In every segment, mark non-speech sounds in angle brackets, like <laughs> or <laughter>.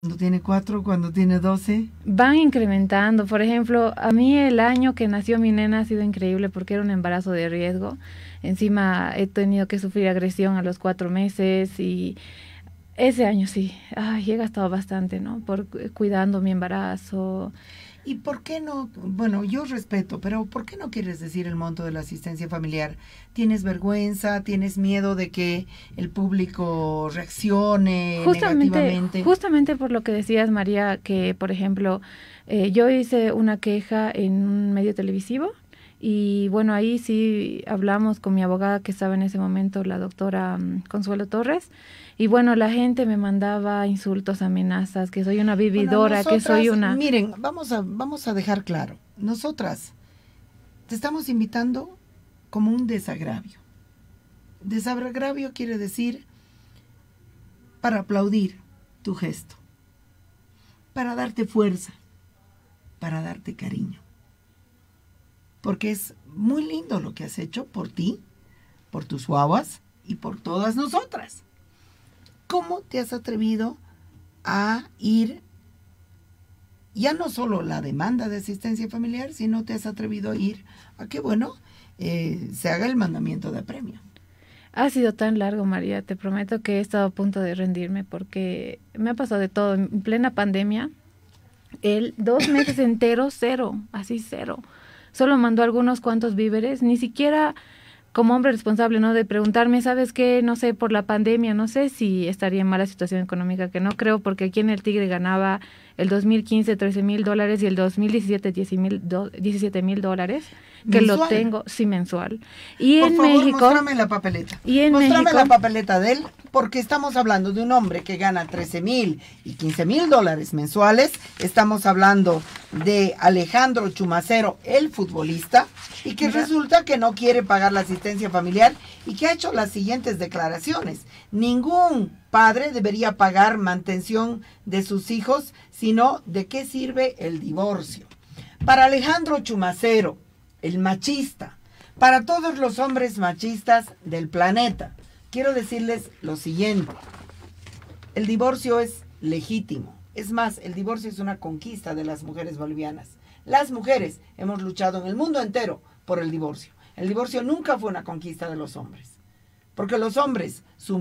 Cuando tiene cuatro, cuando tiene doce. Van incrementando. Por ejemplo, a mí el año que nació mi nena ha sido increíble porque era un embarazo de riesgo. Encima he tenido que sufrir agresión a los cuatro meses y ese año sí. Ay, he gastado bastante, ¿no? Por cuidando mi embarazo. ¿Y por qué no? Bueno, yo respeto, pero ¿por qué no quieres decir el monto de la asistencia familiar? ¿Tienes vergüenza? ¿Tienes miedo de que el público reaccione justamente, Justamente por lo que decías, María, que, por ejemplo, eh, yo hice una queja en un medio televisivo y bueno, ahí sí hablamos con mi abogada que estaba en ese momento, la doctora mm, Consuelo Torres, y bueno, la gente me mandaba insultos, amenazas, que soy una vividora, que soy una... Miren, vamos a, vamos a dejar claro, nosotras te estamos invitando como un desagravio. Desagravio quiere decir para aplaudir tu gesto, para darte fuerza, para darte cariño. Porque es muy lindo lo que has hecho por ti, por tus guaguas y por todas nosotras. ¿Cómo te has atrevido a ir ya no solo la demanda de asistencia familiar, sino te has atrevido a ir a que, bueno, eh, se haga el mandamiento de premio? Ha sido tan largo, María. Te prometo que he estado a punto de rendirme porque me ha pasado de todo. En plena pandemia, El dos <coughs> meses enteros, cero, así cero. Solo mandó algunos cuantos víveres, ni siquiera como hombre responsable, ¿no? De preguntarme, ¿sabes qué? No sé, por la pandemia, no sé si estaría en mala situación económica, que no creo, porque aquí en el Tigre ganaba el 2015 13 mil dólares y el 2017 17 mil dólares que lo tengo, sí, mensual. Y Por favor, México. la papeleta. Y en mostrame la papeleta de él, porque estamos hablando de un hombre que gana 13 mil y 15 mil dólares mensuales. Estamos hablando de Alejandro Chumacero, el futbolista, y que resulta que no quiere pagar la asistencia familiar y que ha hecho las siguientes declaraciones. Ningún padre debería pagar mantención de sus hijos, sino de qué sirve el divorcio. Para Alejandro Chumacero, el machista, para todos los hombres machistas del planeta. Quiero decirles lo siguiente. El divorcio es legítimo. Es más, el divorcio es una conquista de las mujeres bolivianas. Las mujeres hemos luchado en el mundo entero por el divorcio. El divorcio nunca fue una conquista de los hombres. Porque los hombres, su,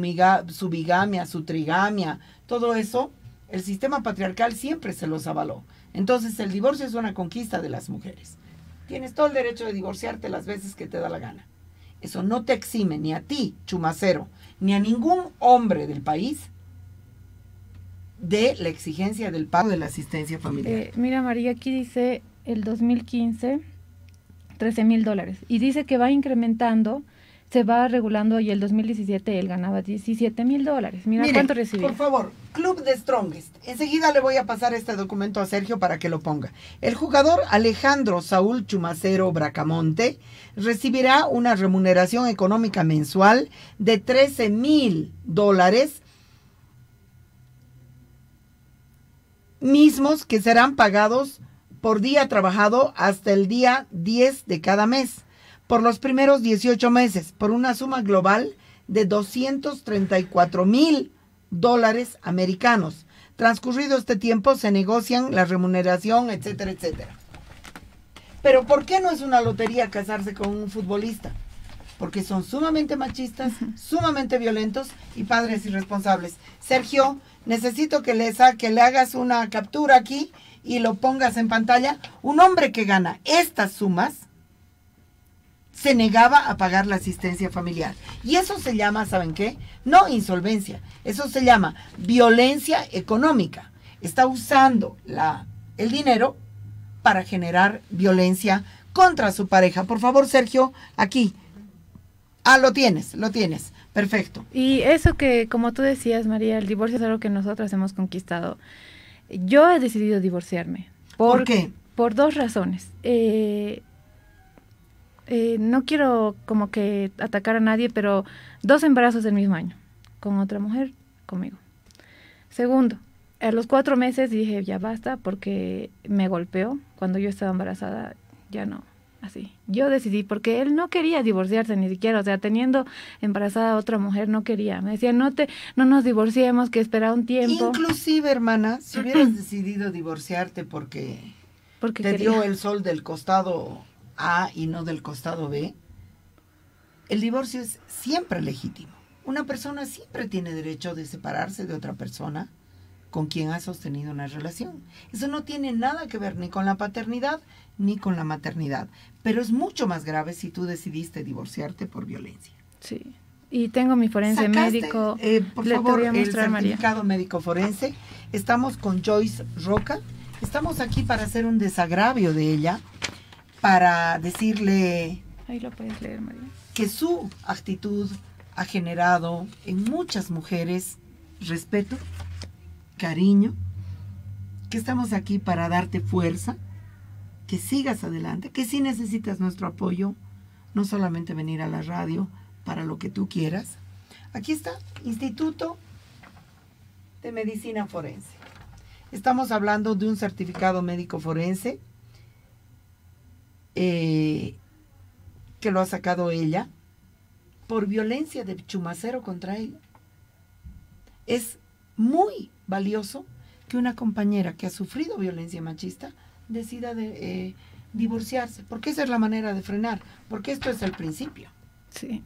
su bigamia, su trigamia, todo eso, el sistema patriarcal siempre se los avaló. Entonces el divorcio es una conquista de las mujeres. Tienes todo el derecho de divorciarte las veces que te da la gana. Eso no te exime ni a ti, chumacero, ni a ningún hombre del país de la exigencia del pago de la asistencia familiar. Eh, mira, María, aquí dice el 2015 13 mil dólares y dice que va incrementando se va regulando y el 2017 él ganaba 17 mil dólares. Mira cuánto recibió. Por favor, Club de Strongest. Enseguida le voy a pasar este documento a Sergio para que lo ponga. El jugador Alejandro Saúl Chumacero Bracamonte recibirá una remuneración económica mensual de 13 mil dólares mismos que serán pagados por día trabajado hasta el día 10 de cada mes por los primeros 18 meses por una suma global de 234 mil dólares americanos. Transcurrido este tiempo se negocian la remuneración, etcétera, etcétera. Pero ¿por qué no es una lotería casarse con un futbolista? Porque son sumamente machistas, sumamente violentos y padres irresponsables. Sergio, necesito que le, que le hagas una captura aquí y lo pongas en pantalla. Un hombre que gana estas sumas se negaba a pagar la asistencia familiar. Y eso se llama, ¿saben qué? No insolvencia, eso se llama violencia económica. Está usando la, el dinero para generar violencia contra su pareja. Por favor, Sergio, aquí. Ah, lo tienes, lo tienes. Perfecto. Y eso que, como tú decías, María, el divorcio es algo que nosotras hemos conquistado. Yo he decidido divorciarme. ¿Por, ¿Por qué? Por dos razones. Eh, eh, no quiero como que atacar a nadie, pero dos embarazos del mismo año, con otra mujer, conmigo. Segundo, a los cuatro meses dije, ya basta, porque me golpeó cuando yo estaba embarazada, ya no, así. Yo decidí, porque él no quería divorciarse ni siquiera, o sea, teniendo embarazada a otra mujer, no quería. Me decía, no, te, no nos divorciemos, que espera un tiempo. Inclusive, hermana, si hubieras decidido divorciarte porque, te dio el sol del costado a y no del costado B, el divorcio es siempre legítimo. Una persona siempre tiene derecho de separarse de otra persona con quien ha sostenido una relación. Eso no tiene nada que ver ni con la paternidad ni con la maternidad, pero es mucho más grave si tú decidiste divorciarte por violencia. Sí. Y tengo mi forense médico. Eh, por favor, el certificado médico forense. Estamos con Joyce Roca. Estamos aquí para hacer un desagravio de ella para decirle que su actitud ha generado en muchas mujeres respeto, cariño, que estamos aquí para darte fuerza, que sigas adelante, que si necesitas nuestro apoyo, no solamente venir a la radio para lo que tú quieras. Aquí está, Instituto de Medicina Forense. Estamos hablando de un certificado médico forense eh, que lo ha sacado ella por violencia de Chumacero contra él. Es muy valioso que una compañera que ha sufrido violencia machista decida de, eh, divorciarse, porque esa es la manera de frenar, porque esto es el principio. Sí.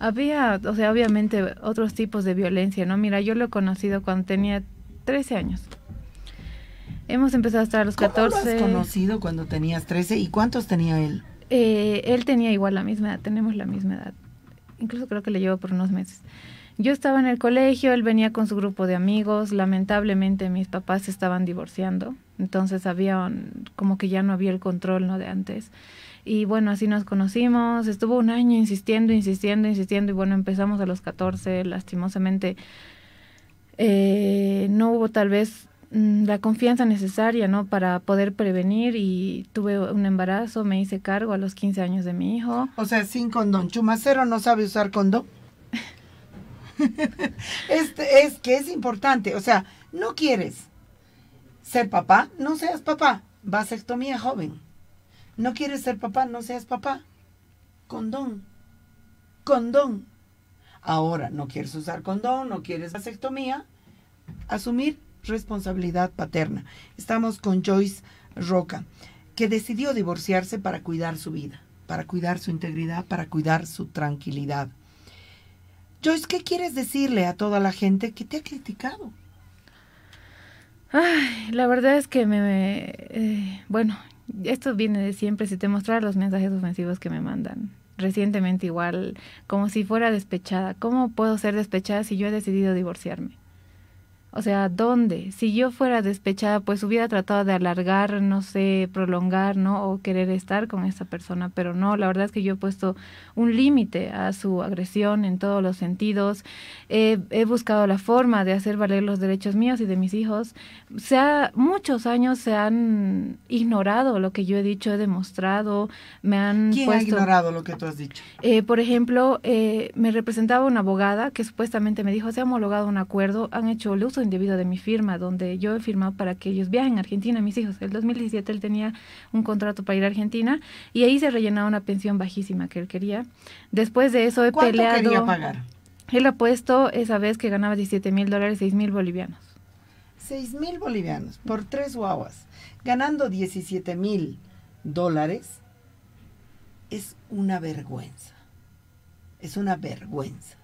Había, o sea, obviamente otros tipos de violencia, ¿no? Mira, yo lo he conocido cuando tenía 13 años. Hemos empezado a estar a los 14. ¿Cómo has conocido cuando tenías 13? ¿Y cuántos tenía él? Eh, él tenía igual la misma edad, tenemos la misma edad. Incluso creo que le llevo por unos meses. Yo estaba en el colegio, él venía con su grupo de amigos. Lamentablemente mis papás se estaban divorciando, entonces había como que ya no había el control no de antes. Y bueno, así nos conocimos. Estuvo un año insistiendo, insistiendo, insistiendo y bueno, empezamos a los 14. Lastimosamente eh, no hubo tal vez Mm, la confianza necesaria, ¿no? Para poder prevenir y tuve un embarazo, me hice cargo a los 15 años de mi hijo. O sea, sin condón. Chumacero no sabe usar condón. <laughs> es, este, es que es importante, o sea, no quieres ser papá, no seas papá. Vasectomía joven. No quieres ser papá, no seas papá. Condón. Condón. Ahora, no quieres usar condón, no quieres vasectomía. Asumir responsabilidad paterna. Estamos con Joyce Roca, que decidió divorciarse para cuidar su vida, para cuidar su integridad, para cuidar su tranquilidad. Joyce, ¿qué quieres decirle a toda la gente que te ha criticado? Ay, la verdad es que me... Eh, bueno, esto viene de siempre, si te mostrar los mensajes ofensivos que me mandan. Recientemente igual, como si fuera despechada. ¿Cómo puedo ser despechada si yo he decidido divorciarme? O sea, ¿dónde? Si yo fuera despechada, pues hubiera tratado de alargar, no sé, prolongar, ¿no? O querer estar con esa persona, pero no, la verdad es que yo he puesto un límite a su agresión en todos los sentidos. he buscado la forma de hacer valer los derechos míos y de mis hijos. Se ha, muchos años se han ignorado lo que yo he dicho, he demostrado, me han ¿Quién ha ignorado lo que tú has dicho? Eh, por ejemplo, eh, me representaba una abogada que supuestamente me dijo, se ha homologado un acuerdo, han hecho luz. uso individuo de mi firma, donde yo he firmado para que ellos viajen a Argentina, mis hijos. El 2017 él tenía un contrato para ir a Argentina y ahí se rellenaba una pensión bajísima que él quería. Después de eso he ¿Cuánto quería pagar? Él ha puesto esa vez que ganaba 17 mil dólares, 6 mil bolivianos. 6 mil bolivianos por tres guaguas, ganando 17 mil dólares, es una vergüenza. Es una vergüenza.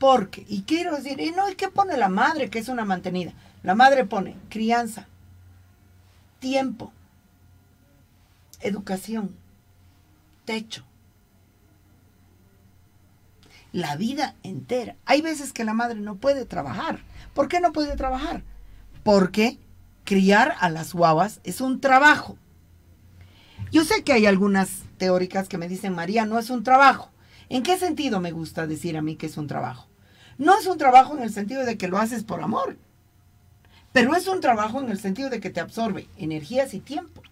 Porque, y quiero decir, y no, es que pone la madre que es una mantenida? La madre pone crianza, tiempo, educación, techo, la vida entera. Hay veces que la madre no puede trabajar. ¿Por qué no puede trabajar? Porque criar a las guavas es un trabajo. Yo sé que hay algunas teóricas que me dicen, María, no es un trabajo. ¿En qué sentido me gusta decir a mí que es un trabajo? No es un trabajo en el sentido de que lo haces por amor, pero es un trabajo en el sentido de que te absorbe energías y tiempo.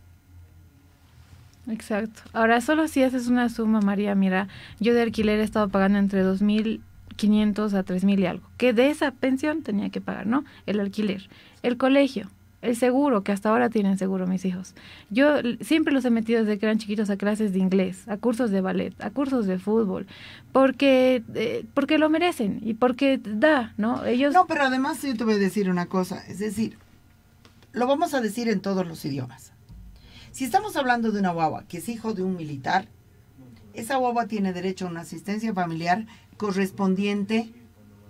Exacto. Ahora, solo si haces una suma, María, mira, yo de alquiler he estado pagando entre 2.500 a 3.000 y algo, que de esa pensión tenía que pagar, ¿no? El alquiler, el colegio, el seguro, que hasta ahora tienen seguro mis hijos. Yo siempre los he metido desde que eran chiquitos a clases de inglés, a cursos de ballet, a cursos de fútbol, porque, eh, porque lo merecen y porque da, ¿no? Ellos... No, pero además yo te voy a decir una cosa, es decir, lo vamos a decir en todos los idiomas. Si estamos hablando de una guagua que es hijo de un militar, esa guagua tiene derecho a una asistencia familiar correspondiente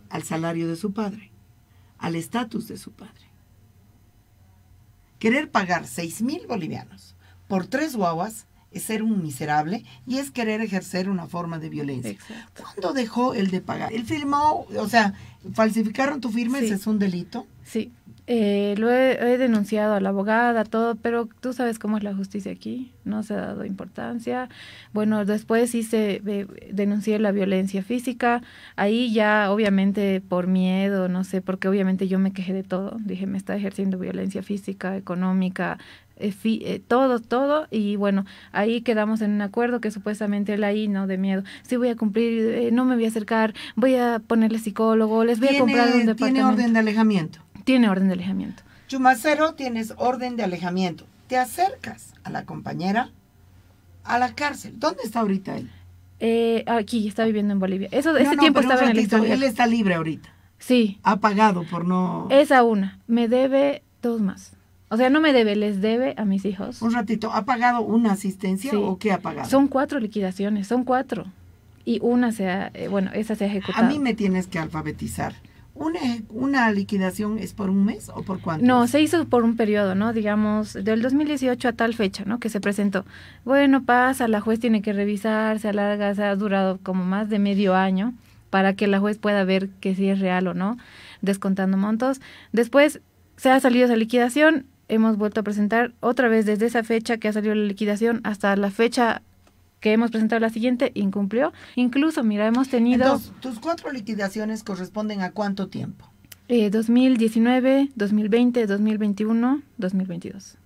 al salario de su padre, al estatus de su padre. Querer pagar 6 mil bolivianos por tres guaguas es ser un miserable y es querer ejercer una forma de violencia. ¿Cuándo dejó el de pagar? Él firmó, o sea, falsificaron tu firma, ese es un delito. Sí. Eh, lo he, denunciado a la abogada, todo, pero tú sabes cómo es la justicia aquí, no se ha dado importancia. Bueno, después hice, eh, denuncié la violencia física, ahí ya obviamente por miedo, no sé, porque obviamente yo me quejé de todo, dije, me está ejerciendo violencia física, económica, eh, todo, todo, y bueno, ahí quedamos en un acuerdo que supuestamente él ahí, ¿no? De miedo, sí voy a cumplir, no me voy a acercar, voy a ponerle psicólogo, les voy a comprar un departamento. Tiene orden de alejamiento tiene orden de alejamiento. Chumacero, tienes orden de alejamiento. Te acercas a la compañera a la cárcel. ¿Dónde está ahorita él? Eh, aquí, está viviendo en Bolivia. ese tiempo estaba en el Él está libre ahorita. Sí. Ha pagado por no... Esa una. Me debe dos más. O sea, no me debe, les debe a mis hijos. Un ratito, ¿ha pagado una asistencia o qué ha pagado? Son cuatro liquidaciones, son cuatro. Y una se ha, eh, bueno, esa se ha ejecutado. A mí me tienes que alfabetizar. ¿Una, ¿Una liquidación es por un mes o por cuánto? No, se hizo por un periodo, ¿no? Digamos, del 2018 a tal fecha, ¿no? Que se presentó. Bueno, pasa, la juez tiene que revisar, se alarga, se ha durado como más de medio año para que la juez pueda ver que si es real o no, descontando montos. Después se ha salido esa liquidación, hemos vuelto a presentar otra vez desde esa fecha que ha salido la liquidación hasta la fecha que hemos presentado la siguiente incumplió. Incluso, mira, hemos tenido... Entonces, ¿tus cuatro liquidaciones corresponden a cuánto tiempo? Eh, 2019, 2020, 2021, 2022.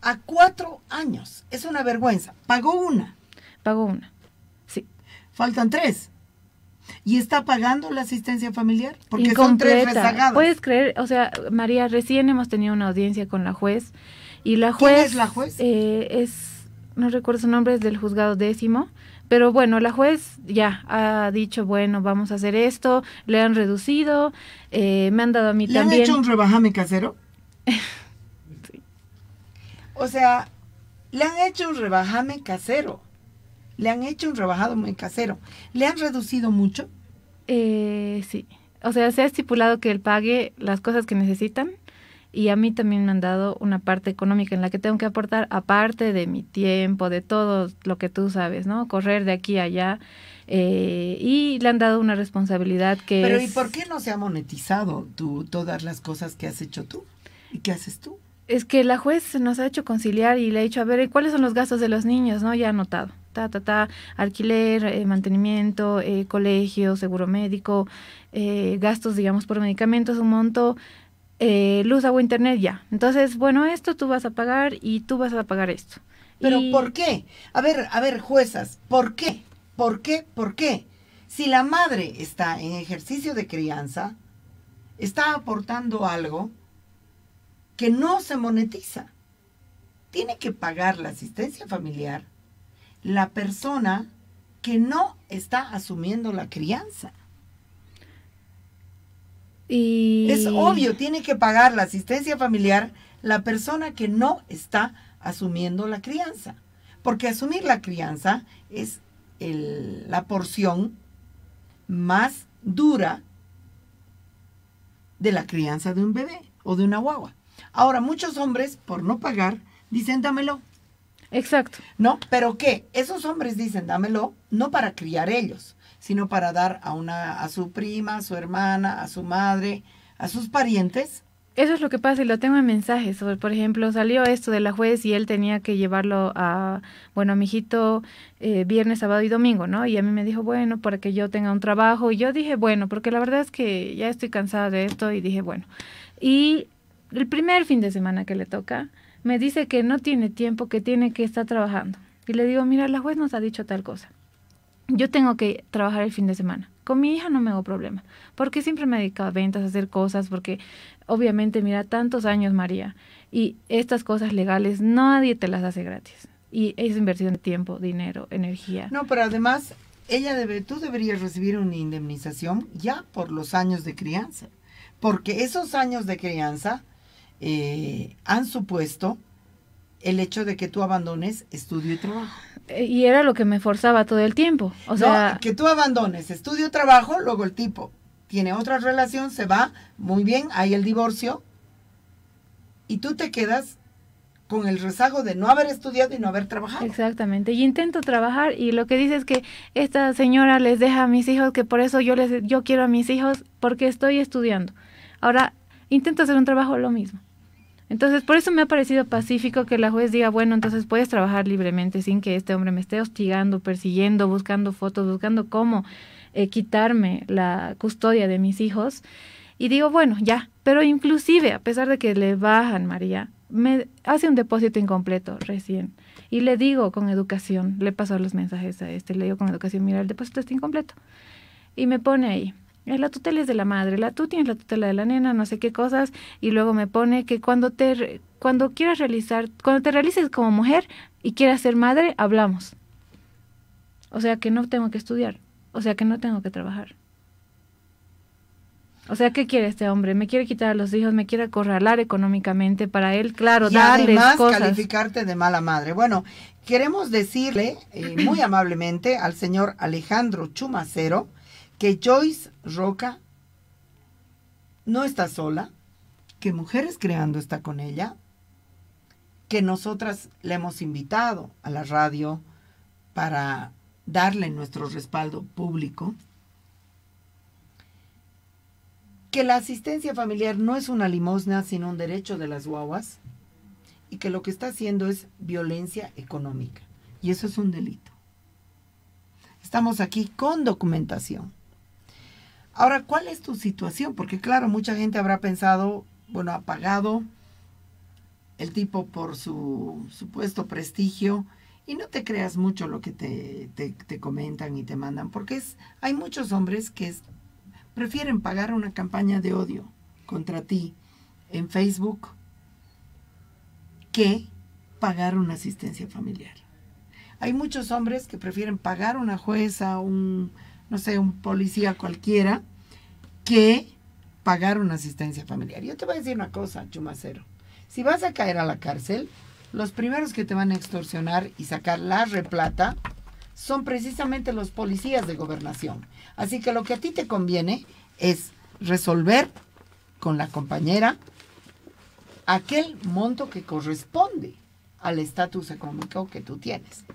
A cuatro años. Es una vergüenza. Pagó una. Pagó una. Sí. Faltan tres. ¿Y está pagando la asistencia familiar? Porque Incompleta. son tres rezagados. Puedes creer, o sea, María, recién hemos tenido una audiencia con la juez y la juez... ¿Quién es la juez? Eh, es no recuerdo su nombre, es del juzgado décimo, pero bueno, la juez ya ha dicho, bueno, vamos a hacer esto, le han reducido, eh, me han dado a mí también. ¿Le han hecho un rebajame casero? <laughs> sí. O sea, le han hecho un rebajame casero, le han hecho un rebajado muy casero, ¿le han reducido mucho? Eh, sí, o sea, se ha estipulado que él pague las cosas que necesitan y a mí también me han dado una parte económica en la que tengo que aportar aparte de mi tiempo, de todo lo que tú sabes, ¿no? Correr de aquí a allá eh, y le han dado una responsabilidad que... Pero ¿y por qué no se ha monetizado tú, todas las cosas que has hecho tú y qué haces tú? Es que la juez nos ha hecho conciliar y le ha hecho a ver, ¿cuáles son los gastos de los niños? ¿No? Ya anotado. Ta, ta, ta, alquiler, eh, mantenimiento, eh, colegio, seguro médico, gastos, digamos, por medicamentos, un monto eh, luz, agua, internet, ya. Entonces, bueno, esto tú vas a pagar y tú vas a pagar esto. Pero ¿por qué? A ver, a ver, juezas, ¿por qué? ¿Por qué? ¿Por qué? Si la madre está en ejercicio de crianza, está aportando algo que no se monetiza. Tiene que pagar la asistencia familiar la persona que no está asumiendo la crianza. Es obvio, tiene que pagar la asistencia familiar la persona que no está asumiendo la crianza. Porque asumir la crianza es la porción más dura de la crianza de un bebé o de una guagua. Ahora, muchos hombres, por no pagar, dicen dámelo. Exacto. No, pero ¿qué? Esos hombres dicen dámelo no para criar ellos, sino para dar a, una, a su prima, a su hermana, a su madre, a sus parientes. Eso es lo que pasa y lo tengo en mensajes. por ejemplo, salió esto de la juez y él tenía que llevarlo a, bueno, a mi hijito eh, viernes, sábado y domingo, ¿no? Y a mí me dijo, bueno, para que yo tenga un trabajo. Y yo dije, bueno, porque la verdad es que ya estoy cansada de esto y dije, bueno. Y el primer fin de semana que le toca, me dice que no tiene tiempo, que tiene que estar trabajando. Y le digo, mira, la juez nos ha dicho tal cosa yo tengo que trabajar el fin de semana. Con mi hija no me hago problema, porque siempre me he dedicado a ventas, a hacer cosas, porque obviamente, mira, tantos años, María, y estas cosas legales nadie te las hace gratis. Y es inversión de tiempo, dinero, energía. No, pero además, ella debe, tú deberías recibir una indemnización ya por los años de crianza, porque esos años de crianza eh, han supuesto el hecho de que tú abandones estudio y trabajo. Eh, y era lo que me forzaba todo el tiempo. O sea, que tú abandones estudio, trabajo, luego el tipo tiene otra relación, se va, muy bien, hay el divorcio, y tú te quedas con el rezago de no haber estudiado y no haber trabajado. Exactamente, y intento trabajar y lo que dice es que esta señora les deja a mis hijos, que por eso yo, les, yo quiero a mis hijos, porque estoy estudiando. Ahora, intento hacer un trabajo lo mismo entonces, por eso me ha parecido pacífico que la juez diga, bueno, entonces puedes trabajar libremente sin que este hombre me esté hostigando, persiguiendo, buscando fotos, buscando cómo eh, quitarme la custodia de mis hijos. Y digo, bueno, ya, pero inclusive, a pesar de que le bajan, María, me hace un depósito incompleto recién. Y le digo con educación, le paso los mensajes a este, le digo con educación, mira, el depósito está incompleto. Y me pone ahí, la tutela es de la madre, la tú tienes la tutela de la nena, no sé qué cosas, y luego me pone que cuando te cuando quieras realizar, cuando te realices como mujer y quieras ser madre, hablamos. O sea que no tengo que estudiar, o sea que no tengo que trabajar. O sea, ¿qué quiere este hombre? Me quiere quitar a los hijos, me quiere acorralar económicamente para él, claro, y más además calificarte de mala madre. Bueno, queremos decirle eh, muy amablemente al señor Alejandro Chumacero, que Joyce Roca no está sola, que Mujeres Creando está con ella, que nosotras le hemos invitado a la radio para darle nuestro respaldo público, que la asistencia familiar no es una limosna, sino un derecho de las guaguas, y que lo que está haciendo es violencia económica, y eso es un delito. Estamos aquí con documentación. Ahora, ¿cuál es tu situación? Porque claro, mucha gente habrá pensado, bueno, ha pagado el tipo por su supuesto prestigio y no te creas mucho lo que te, comentan y te mandan, porque es, hay muchos hombres que prefieren pagar una campaña de odio contra ti en Facebook que pagar una asistencia familiar. Hay muchos hombres que prefieren pagar una jueza, un, no sé, un policía cualquiera, que pagar una asistencia familiar. Yo te voy a decir una cosa, Chumacero. Si vas a caer a la cárcel, los primeros que te van a extorsionar y sacar la replata son precisamente los policías de gobernación. Así que lo que a ti te conviene es resolver con la compañera aquel monto que corresponde al estatus económico que tú tienes.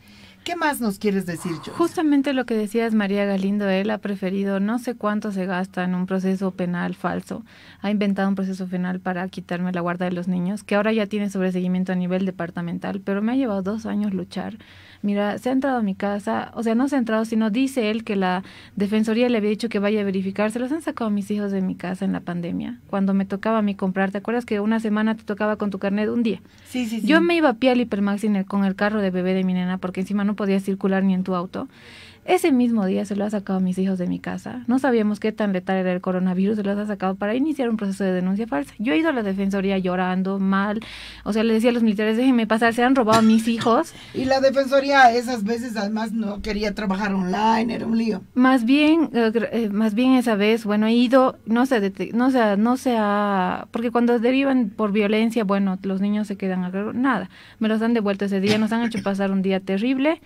¿Qué más nos quieres decir, yo? Justamente lo que decías, María Galindo, él ha preferido no sé cuánto se gasta en un proceso penal falso. Ha inventado un proceso penal para quitarme la guarda de los niños, que ahora ya tiene sobreseguimiento a nivel departamental, pero me ha llevado dos años luchar mira, se ha entrado a mi casa, o sea, no se ha entrado, sino dice él que la defensoría le había dicho que vaya a verificar, se los han sacado a mis hijos de mi casa en la pandemia, cuando me tocaba a mí comprar, ¿te acuerdas que una semana te tocaba con tu carnet un día? Sí, sí, sí. Yo me iba a pie al hipermax con el carro de bebé de mi nena, porque encima no podía circular ni en tu auto. Ese mismo día se lo ha sacado a mis hijos de mi casa. No sabíamos qué tan letal era el coronavirus, se los ha sacado para iniciar un proceso de denuncia falsa. Yo he ido a la defensoría llorando, mal. O sea, le decía a los militares, déjenme pasar, se han robado a mis hijos. <laughs> y la defensoría esas veces además no quería trabajar online, era un lío. Más bien, eh, eh, más bien esa vez, bueno, he ido, no sé, no sea no se porque cuando derivan por violencia, bueno, los niños se quedan alrededor, nada. Me los han devuelto ese día, nos han hecho pasar un día terrible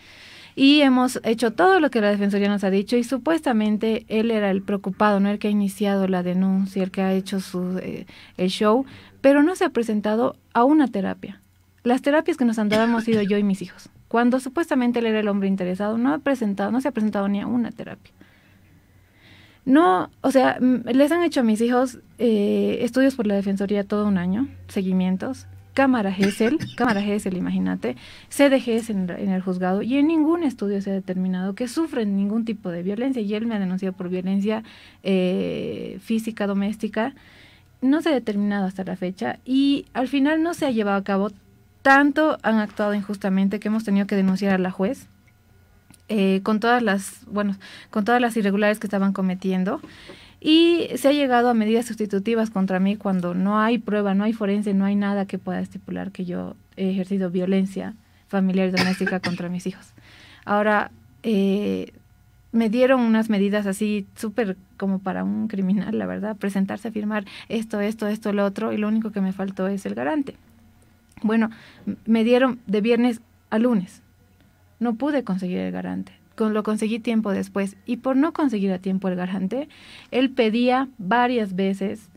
y hemos hecho todo lo que la Defensoría nos ha dicho y supuestamente él era el preocupado, no el que ha iniciado la denuncia, el que ha hecho su, eh, el show, pero no se ha presentado a una terapia. Las terapias que nos han dado hemos sido yo y mis hijos. Cuando supuestamente él era el hombre interesado, no, ha presentado, no se ha presentado ni a una terapia. No, o sea, mm, les han hecho a mis hijos eh, estudios por la Defensoría todo un año, seguimientos, cámara GESEL, cámara GESEL, imagínate, CDGs en, en el juzgado y en ningún estudio se ha determinado que sufren ningún tipo de violencia y él me ha denunciado por violencia eh, física, doméstica. No se ha determinado hasta la fecha y al final no se ha llevado a cabo tanto han actuado injustamente que hemos tenido que denunciar a la juez eh, con todas las bueno con todas las irregulares que estaban cometiendo y se ha llegado a medidas sustitutivas contra mí cuando no hay prueba, no hay forense, no hay nada que pueda estipular que yo he ejercido violencia familiar y doméstica contra mis hijos. Ahora, eh, me dieron unas medidas así súper como para un criminal, la verdad, presentarse a firmar esto, esto, esto, lo otro, y lo único que me faltó es el garante. Bueno, me dieron de viernes a lunes. No pude conseguir el garante lo conseguí tiempo después. Y por no conseguir a tiempo el garante, él pedía varias veces,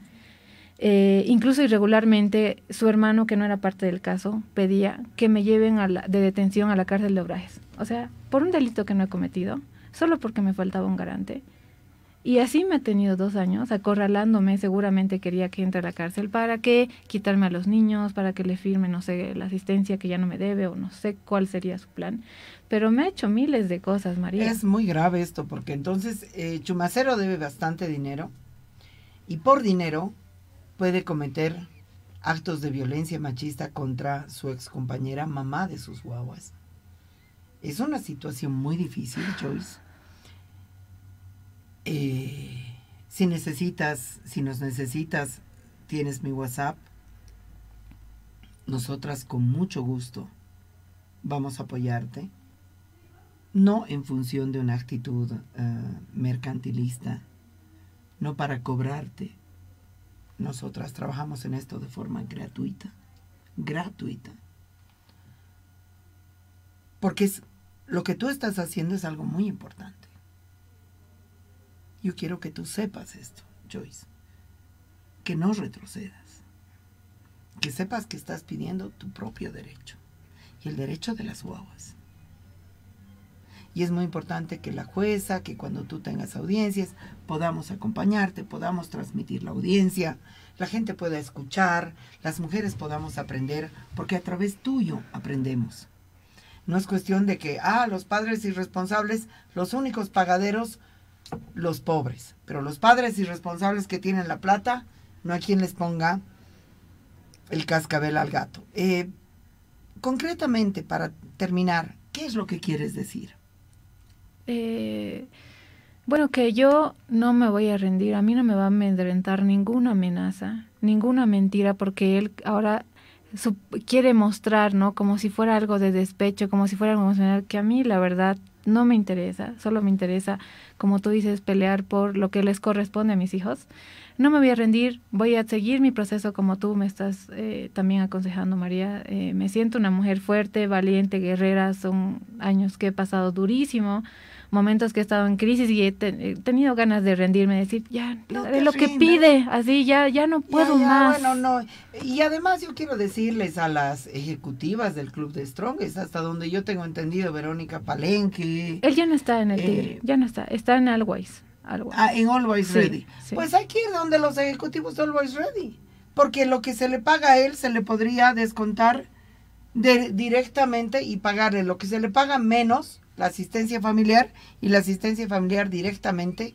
eh, incluso irregularmente, su hermano, que no era parte del caso, pedía que me lleven a la, de detención a la cárcel de Obrajes. O sea, por un delito que no he cometido, solo porque me faltaba un garante y así me ha tenido dos años, acorralándome, seguramente quería que entre a la cárcel para que quitarme a los niños, para que le firme, no sé, la asistencia que ya no me debe o no sé cuál sería su plan. Pero me ha hecho miles de cosas, María. Es muy grave esto, porque entonces eh, Chumacero debe bastante dinero y por dinero puede cometer actos de violencia machista contra su excompañera mamá de sus guaguas. Es una situación muy difícil, Joyce. Eh, si necesitas, si nos necesitas, tienes mi WhatsApp. Nosotras con mucho gusto vamos a apoyarte, no en función de una actitud eh, mercantilista, no para cobrarte. Nosotras trabajamos en esto de forma gratuita, gratuita. Porque es, lo que tú estás haciendo es algo muy importante. Yo quiero que tú sepas esto, Joyce. Que no retrocedas. Que sepas que estás pidiendo tu propio derecho. Y el derecho de las guaguas. Y es muy importante que la jueza, que cuando tú tengas audiencias, podamos acompañarte, podamos transmitir la audiencia, la gente pueda escuchar, las mujeres podamos aprender, porque a través tuyo aprendemos. No es cuestión de que, ah, los padres irresponsables, los únicos pagaderos los pobres. Pero los padres irresponsables que tienen la plata, no hay quien les ponga el cascabel al gato. Eh, concretamente, para terminar, ¿qué es lo que quieres decir? Eh, bueno, que yo no me voy a rendir, a mí no me va a amedrentar ninguna amenaza, ninguna mentira, porque él ahora quiere mostrar, ¿no? Como si fuera algo de despecho, como si fuera algo emocional, que a mí la verdad no me interesa, solo me interesa, como tú dices, pelear por lo que les corresponde a mis hijos. No me voy a rendir, voy a seguir mi proceso como tú me estás eh, también aconsejando, María. Eh, me siento una mujer fuerte, valiente, guerrera, son años que he pasado durísimo, momentos que he estado en crisis y he, tenido ganas de rendirme, decir, ya, lo que pide, así, ya, ya no puedo más. no. Y además yo quiero decirles a las ejecutivas del Club de Strongest, hasta donde yo tengo entendido, Verónica Palenque. Él ya no está en el eh, ya no está, está en Always. Always. Ah, en Always Ready. Pues hay que ir donde los ejecutivos de Always Ready, porque lo que se le paga a él se le podría descontar de, directamente y pagarle lo que se le paga menos la asistencia familiar y la asistencia familiar directamente